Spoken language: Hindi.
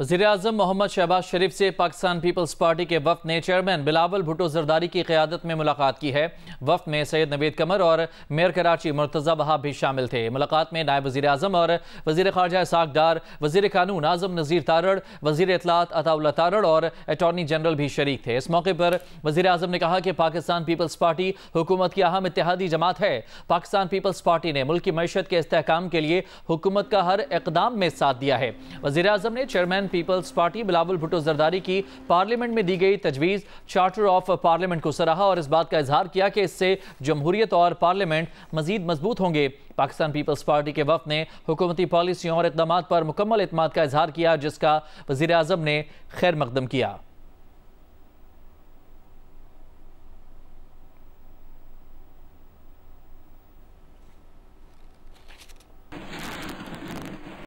वजीर अजम मोहम्मद शहबाज शरीफ से पाकिस्तान पीपल्स पार्टी के वफ ने चेयरमैन बिलावल भुटो जरदारी की क्यादत में मुलाकात की है वफ में सैयद नवीद कमर और मेयर कराची मुर्तज़ा बहा भी शामिल थे मुलाकात में नायब वजी अजम और वजी खारजा साग डार वजी कानून आजम नज़ीर तारड़ वजी अतलात अताउल तारड़ और अटॉर्नी जनरल भी शरीक थे इस मौके पर वजी अजम ने कहा कि पाकिस्तान पीपल्स पार्टी हुकूमत की अहम इतिहादी जमात है पाकिस्तान पीपल्स पार्टी ने मुल्क की मीशत के इसकाम के लिए हुकूमत का हर इकदाम में साथ दिया है वजी अजम ने chairman Pakistan Peoples Party Bilawal Bhutto Zardari की पार्लियामेंट में दी गई तजवीज़ चार्टर ऑफ पार्लियामेंट को सराहा और इस बात का इजहार किया कि इससे जमहूरियत और पार्लियामेंट मजीद मजबूत होंगे पाकिस्तान पीपल्स पार्टी के वफ ने हुकूमती पॉलिसियों और इकदाम पर मुकम्मल अतमाद का इजहार किया जिसका वजी अजम ने खैर मकदम किया